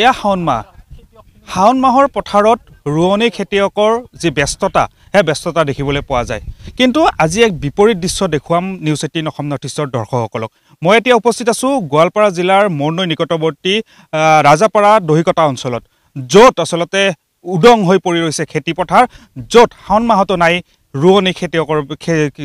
এয়া শাওন মাহ শাওন মাহৰ পথাৰত ৰোৱনী খেতিয়কৰ যি ব্যস্ততা সেই ব্যস্ততা দেখিবলৈ পোৱা যায় কিন্তু আজি এক বিপৰীত দৃশ্য দেখুৱাম নিউজ এইটিন অসম নৰ্থ ইষ্টৰ দৰ্শকসকলক মই এতিয়া উপস্থিত আছোঁ গোৱালপাৰা জিলাৰ মৰ্নৈ নিকটৱৰ্তী ৰাজাপাৰা দহিকটা অঞ্চলত য'ত আচলতে উদং হৈ পৰি ৰৈছে খেতিপথাৰ য'ত শাওন মাহতো নাই ৰোৱনী খেতিয়কৰ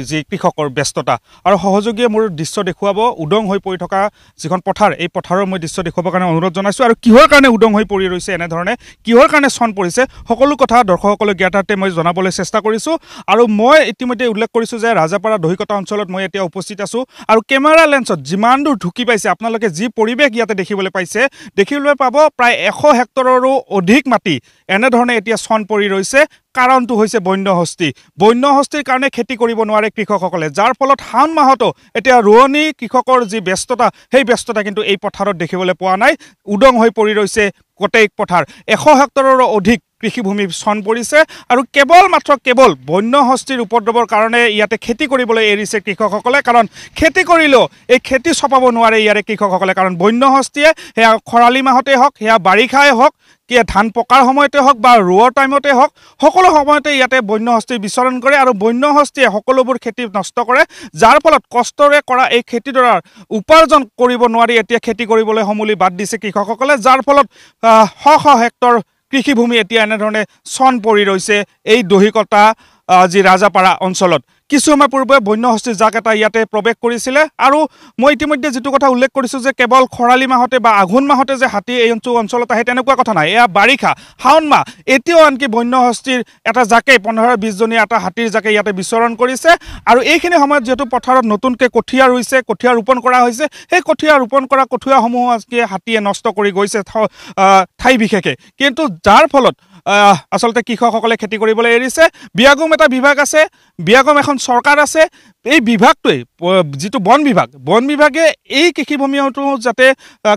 যি কৃষকৰ ব্যস্ততা আৰু সহযোগীয়ে মোৰ দৃশ্য দেখুৱাব উদং হৈ পৰি থকা যিখন পথাৰ এই পথাৰৰ মই দৃশ্য দেখুৱাবৰ কাৰণে অনুৰোধ জনাইছোঁ আৰু কিহৰ কাৰণে উদং হৈ পৰি ৰৈছে এনেধৰণে কিহৰ কাৰণে চন পৰিছে সকলো কথা দৰ্শকসকলক জ্ঞাতাৰ্থে মই জনাবলৈ চেষ্টা কৰিছোঁ আৰু মই ইতিমধ্যে উল্লেখ কৰিছোঁ যে ৰাজাপাৰা দহিকতা অঞ্চলত মই এতিয়া উপস্থিত আছোঁ আৰু কেমেৰা লেন্সত যিমান দূৰ ঢুকি পাইছে আপোনালোকে যি পৰিৱেশ ইয়াতে দেখিবলৈ পাইছে দেখিবলৈ পাব প্ৰায় এশ হেক্টৰৰো অধিক মাটি এনেধৰণে এতিয়া চন পৰি ৰৈছে কাৰণটো হৈছে বন্যহস্তি বন্যহস্তিৰ কাৰণে খেতি কৰিব নোৱাৰে কৃষকসকলে যাৰ ফলত শাওন মাহতো এতিয়া ৰোৱনী কৃষকৰ যি ব্যস্ততা সেই ব্যস্ততা কিন্তু এই পথাৰত দেখিবলৈ পোৱা নাই উদং হৈ পৰি ৰৈছে গোটেই পথাৰ এশ হেক্টৰৰো অধিক কৃষিভূমি চন পৰিছে আৰু কেৱল মাত্ৰ কেৱল বন্যহস্তিৰ উপদ্ৰৱৰ কাৰণে ইয়াতে খেতি কৰিবলৈ এৰিছে কৃষকসকলে কাৰণ খেতি কৰিলেও এই খেতি চপাব নোৱাৰে ইয়াৰে কৃষকসকলে কাৰণ বন্যহস্তিয়ে সেয়া খৰালি মাহতেই হওক সেয়া বাৰিষাই হওক কি ধান পকাৰ সময়তে হওক বা ৰোৱৰ টাইমতে হওক সকলো সময়তে ইয়াতে বন্য হস্তি বিচৰণ কৰে আৰু বন্য হস্তিয়ে সকলোবোৰ খেতি নষ্ট কৰে যাৰ ফলত কষ্টৰে কৰা এই খেতিডৰাৰ উপাৰ্জন কৰিব নোৱাৰি এতিয়া খেতি কৰিবলৈ সমূলি বাদ দিছে কৃষকসকলে যাৰ ফলত শ শ হেক্টৰ কৃষিভূমি এতিয়া এনেধৰণে চন পৰি ৰৈছে এই দহিকতা যি ৰাজাপাৰা অঞ্চলত কিছু সময় পূৰ্বে বন্যহস্তী জাক এটা ইয়াতে প্ৰৱেশ কৰিছিলে আৰু মই ইতিমধ্যে যিটো কথা উল্লেখ কৰিছোঁ যে কেৱল খৰালি মাহতে বা আঘোণ মাহতে যে হাতী এই অঞ্চল অঞ্চলত আহে তেনেকুৱা কথা নাই এয়া বাৰিষা শাওন মাহ এতিয়াও আনকি বন্য বন্যহস্তীৰ এটা জাকেই পোন্ধৰ বিছজনীয়া এটা হাতীৰ জাকে ইয়াতে বিচৰণ কৰিছে আৰু এইখিনি সময়ত যিহেতু পথাৰত নতুনকৈ কঠীয়া ৰুইছে কঠীয়া ৰোপণ কৰা হৈছে সেই কঠীয়া ৰোপণ কৰা কঠীয়াসমূহ হাতীয়ে নষ্ট কৰি গৈছে ঠাই বিশেষে কিন্তু যাৰ ফলত আচলতে কৃষকসকলে খেতি কৰিবলৈ এৰিছে বিয়াগম এটা বিভাগ আছে বিয়াগম এখন চৰকাৰ আছে এই বিভাগটোৱে যিটো বন বিভাগ বন বিভাগে এই কৃষিভূমিটো যাতে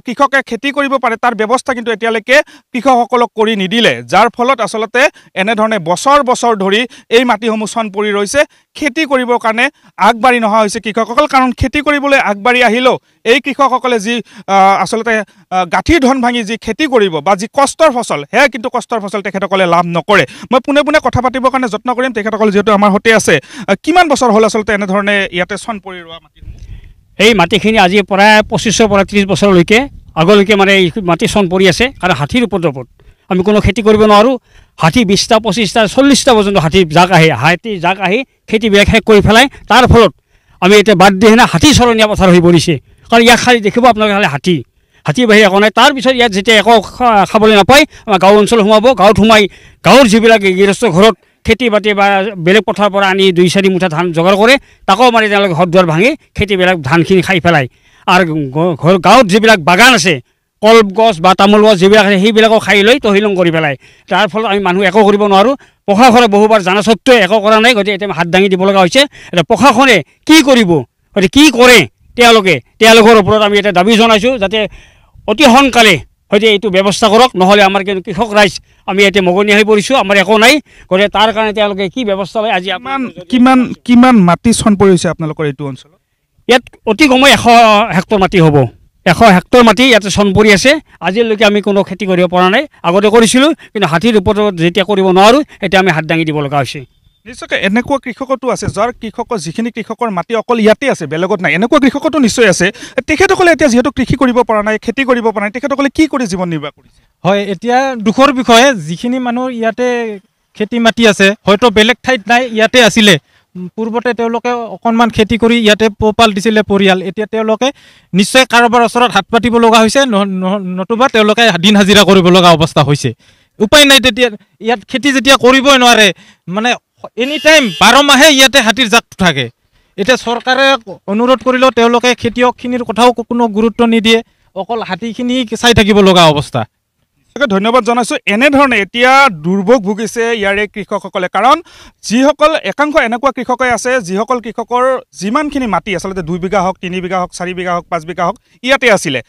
কৃষকে খেতি কৰিব পাৰে তাৰ ব্যৱস্থা কিন্তু এতিয়ালৈকে কৃষকসকলক কৰি নিদিলে যাৰ ফলত আচলতে এনেধৰণে বছৰ বছৰ ধৰি এই মাটিসমূহ চন পৰি ৰৈছে খেতি কৰিবৰ কাৰণে আগবাঢ়ি নহা হৈছে কৃষকসকল কাৰণ খেতি কৰিবলৈ আগবাঢ়ি আহিলেও এই কৃষকসকলে যি আচলতে গাঁঠিৰ ধন ভাঙি যি খেতি কৰিব বা যি কষ্টৰ ফচল সেয়া কিন্তু কষ্টৰ ফচল তেখেতসকলে লাভ নকৰে মই পোনে পোনে কথা পাতিবৰ কাৰণে যত্ন কৰিম তেখেতসকল যিহেতু আমাৰ সৈতে আছে কিমান বছৰ হ'ল আচলতে এনেধৰণে ইয়াতে চন পৰি ৰোৱা মাটি এই মাটিখিনি আজিৰ পৰা পঁচিছৰ পৰা ত্ৰিছ বছৰলৈকে আগলৈকে মানে এই মাটি চন পৰি আছে কাৰণ হাতীৰ উপদ্ৰৱত আমি কোনো খেতি কৰিব নোৱাৰোঁ হাতী বিছটা পঁচিছটা চল্লিছটা পৰ্যন্ত হাতী জাক আহে হাতী জাক আহি খেতিবিলাক শেষ কৰি পেলাই তাৰ ফলত আমি এতিয়া বাদ দি হেনে হাতী চৰণীয়া পথাৰ হৈ পৰিছে কাৰণ ইয়াক খালী দেখিব আপোনালোকে খালী হাতী হাতী বাহিৰে একো নাই তাৰপিছত ইয়াত যেতিয়া একো খাবলৈ নাপায় আমাৰ গাঁও অঞ্চল সোমাব গাঁৱত সোমাই গাঁৱৰ যিবিলাক গৃহস্থ ঘৰত খেতি বাতি বা বেলেগ পথাৰৰ পৰা আনি দুই চাৰি মুঠা ধান যোগাৰ কৰে তাকো মাৰি তেওঁলোকে ঘৰ দুৱাৰ ভাঙি খেতিবিলাক ধানখিনি খাই পেলায় আৰু ঘৰ গাঁৱত যিবিলাক বাগান আছে কল্প গছ বা তামোল গছ যিবিলাক আছে সেইবিলাকো খাই লৈ তহিলং কৰি পেলাই তাৰ ফলত আমি মানুহ একো কৰিব নোৱাৰোঁ প্ৰশাসনে বহুবাৰ জানা স্বত্বেও একো কৰা নাই গতিকে এতিয়া হাত দাঙি দিব লগা হৈছে এতিয়া প্ৰশাসনে কি কৰিব গতিকে কি কৰে তেওঁলোকে তেওঁলোকৰ ওপৰত আমি এতিয়া দাবী জনাইছোঁ যাতে অতি সোনকালে হয়তো এইটো ব্যৱস্থা কৰক নহ'লে আমাৰ কিন্তু কৃষক ৰাইজ আমি এতিয়া মগনীয়া হৈ পৰিছোঁ আমাৰ একো নাই গতিকে তাৰ কাৰণে তেওঁলোকে কি ব্যৱস্থা লয় আজি আমাৰ কিমান কিমান মাটি চন পৰিছে আপোনালোকৰ এইটো অঞ্চলত ইয়াত অতি কমেও এশ হেক্টৰ মাটি হ'ব এশ হেক্টৰ মাটি ইয়াতে চন পৰি আছে আজিলৈকে আমি কোনো খেতি কৰিব পৰা নাই আগতে কৰিছিলোঁ কিন্তু হাতীৰ ওপৰত যেতিয়া কৰিব নোৱাৰোঁ এতিয়া আমি হাত দাঙি দিব লগা হৈছে নিশ্চয়কৈ এনেকুৱা কৃষকতো আছে যাৰ কৃষকৰ যিখিনি কৃষকৰ মাটি অকল ইয়াতে আছে বেলেগত নাই এনেকুৱা কৃষকতো নিশ্চয় আছে তেখেতসকলে এতিয়া যিহেতু কৃষি কৰিব পৰা নাই খেতি কৰিব পৰা নাই তেখেতসকলে কি কৰি জীৱন নিৰ্বাহ কৰিছে হয় এতিয়া দুখৰ বিষয়ে যিখিনি মানুহ ইয়াতে খেতি মাটি আছে হয়তো বেলেগ ঠাইত নাই ইয়াতে আছিলে পূৰ্বতে তেওঁলোকে অকণমান খেতি কৰি ইয়াতে পোহপাল দিছিলে পৰিয়াল এতিয়া তেওঁলোকে নিশ্চয় কাৰোবাৰ ওচৰত হাত পাতিব লগা হৈছে নতুবা তেওঁলোকে দিন হাজিৰা কৰিব লগা অৱস্থা হৈছে উপায় নাই তেতিয়া ইয়াত খেতি যেতিয়া কৰিবই নোৱাৰে মানে এনি টাইম বাৰ মাহে ইয়াতে হাতীৰ জাকটো থাকে এতিয়া চৰকাৰে অনুৰোধ কৰিলেও তেওঁলোকে খেতিয়কখিনিৰ কথাও কোনো গুৰুত্ব নিদিয়ে অকল হাতীখিনি চাই থাকিব লগা অৱস্থা ধন্যবাদ জনাইছোঁ এনেধৰণে এতিয়া দুৰ্ভোগ ভুগিছে ইয়াৰে কৃষকসকলে কাৰণ যিসকল একাংশ এনেকুৱা কৃষকে আছে যিসকল কৃষকৰ যিমানখিনি মাটি আচলতে দুই বিঘা হওক তিনি বিঘা হওক চাৰি বিঘা হওক পাঁচ বিঘা হওক ইয়াতে আছিলে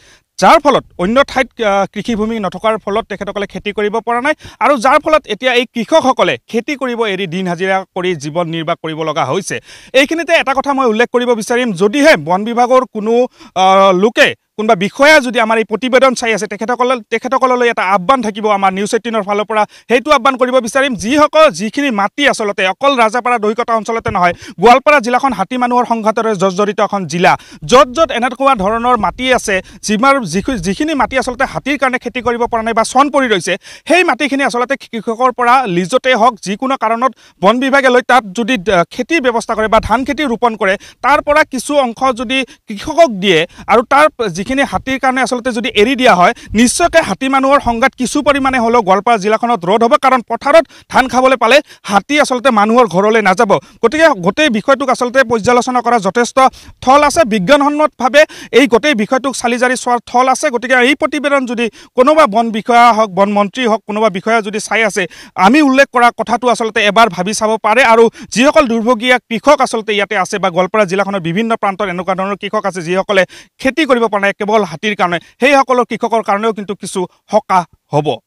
যাৰ ফলত অন্য ঠাইত কৃষিভূমি নথকাৰ ফলত তেখেতসকলে খেতি কৰিব পৰা নাই আৰু যাৰ ফলত এতিয়া এই কৃষকসকলে খেতি কৰিব এৰি দিন হাজিৰা কৰি জীৱন নিৰ্বাহ কৰিব লগা হৈছে এইখিনিতে এটা কথা মই উল্লেখ কৰিব বিচাৰিম যদিহে বন বিভাগৰ কোনো লোকে কোনোবা বিষয়া যদি আমাৰ এই প্ৰতিবেদন চাই আছে তেখেতসকলে তেখেতসকললৈ এটা আহ্বান থাকিব আমাৰ নিউজ এইটিনৰ ফালৰ পৰা সেইটো আহ্বান কৰিব বিচাৰিম যিসকল যিখিনি মাটি আচলতে অকল ৰাজাপাৰা দৈকতা অঞ্চলতে নহয় গোৱালপাৰা জিলাখন হাতী মানুহৰ সংঘাতৰে জৰ্জৰিত এখন জিলা য'ত য'ত এনেকুৱা ধৰণৰ মাটি আছে যিমান যিখিনি মাটি আচলতে হাতীৰ কাৰণে খেতি কৰিব পৰা নাই বা চন পৰি ৰৈছে সেই মাটিখিনি আচলতে কৃষকৰ পৰা লিজতে হওক যিকোনো কাৰণত বন বিভাগে লৈ তাত যদি খেতিৰ ব্যৱস্থা কৰে বা ধান খেতি ৰোপণ কৰে তাৰ পৰা কিছু অংশ যদি কৃষকক দিয়ে আৰু তাৰ যিখিনি হাতীৰ কাৰণে আচলতে যদি এৰি দিয়া হয় নিশ্চয়কৈ হাতী মানুহৰ সংঘাত কিছু পৰিমাণে হ'লেও গোৱালপাৰা জিলাখনত ৰোধ হ'ব কাৰণ পথাৰত ধান খাবলৈ পালে হাতী আচলতে মানুহৰ ঘৰলৈ নাযাব গতিকে গোটেই বিষয়টোক আচলতে পৰ্যালোচনা কৰাৰ যথেষ্ট থল আছে বিজ্ঞানসন্মতভাৱে এই গোটেই বিষয়টোক চালি জাৰি চোৱাৰ থল আছে গতিকে এই প্ৰতিবেদন যদি কোনোবা বন বিষয়া হওক বন মন্ত্ৰী হওক কোনোবা বিষয়া যদি চাই আছে আমি উল্লেখ কৰা কথাটো আচলতে এবাৰ ভাবি চাব পাৰে আৰু যিসকল দুৰ্ভগীয়া কৃষক আচলতে ইয়াতে আছে বা গোৱালপাৰা জিলাখনৰ বিভিন্ন প্ৰান্তৰ এনেকুৱা ধৰণৰ কৃষক আছে যিসকলে খেতি কৰিব পৰা নাই কেৱল হাতীৰ কাৰণে সেইসকলৰ কৃষকৰ কাৰণেও কিন্তু কিছু সকাহ হ'ব